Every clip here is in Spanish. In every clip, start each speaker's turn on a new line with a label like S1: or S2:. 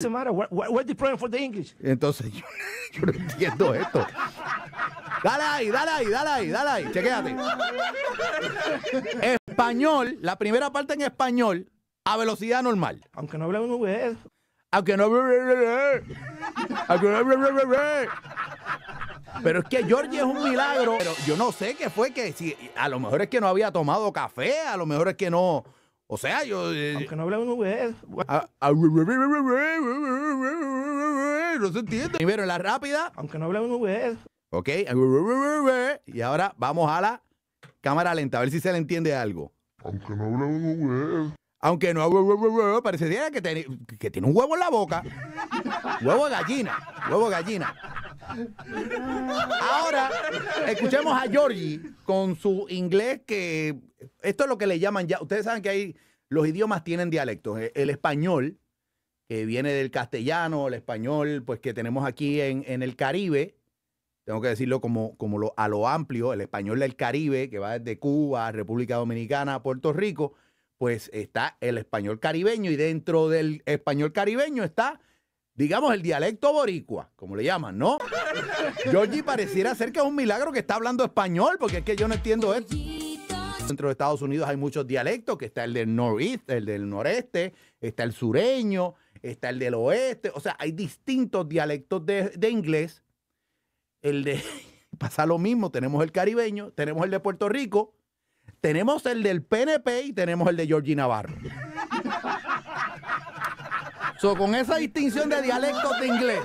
S1: What, what, what's the problem for the English? Entonces, yo, no entiendo esto. Dale ahí, dale ahí, dale ahí, dale ahí. Chequéate. Español, la primera parte en español, a velocidad normal. Aunque no hable inglés. Aunque no. Aunque no. Pero es que George es un milagro. Pero yo no sé qué fue que. Si, a lo mejor es que no había tomado café, a lo mejor es que no. O sea, yo. Aunque no hablamos inglés. No se entiende. Primero la rápida. Aunque no hablamos inglés. Ok. Y ahora vamos a la cámara lenta, a ver si se le entiende algo. Aunque no hablamos inglés. Aunque no hable parecería que, tiene, que tiene un huevo en la boca. huevo de gallina. Huevo de gallina. Escuchemos a Georgie con su inglés que esto es lo que le llaman ya. Ustedes saben que hay los idiomas tienen dialectos. Eh, el español que viene del castellano, el español pues que tenemos aquí en, el Caribe. Tengo que decirlo como, como lo, a lo amplio, el español del Caribe, que va desde Cuba, República Dominicana, Puerto Rico, pues está el español caribeño y dentro del español caribeño está digamos, el dialecto boricua, como le llaman, ¿no? Georgie pareciera ser que es un milagro que está hablando español, porque es que yo no entiendo esto. Dentro de Estados Unidos hay muchos dialectos, que está el del noreste, el del noreste, está el sureño, está el del oeste, o sea, hay distintos dialectos de, de inglés. El de pasa lo mismo, tenemos el caribeño, tenemos el de Puerto Rico, tenemos el del PNP y tenemos el de Georgie Navarro. So, con esa distinción de dialectos de inglés,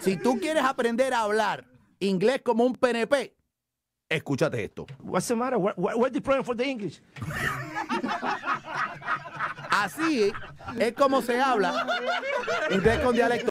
S1: si tú quieres aprender a hablar inglés como un PNP, escúchate esto. What's the matter? what's the problem for the English? Así es como se habla inglés con dialecto.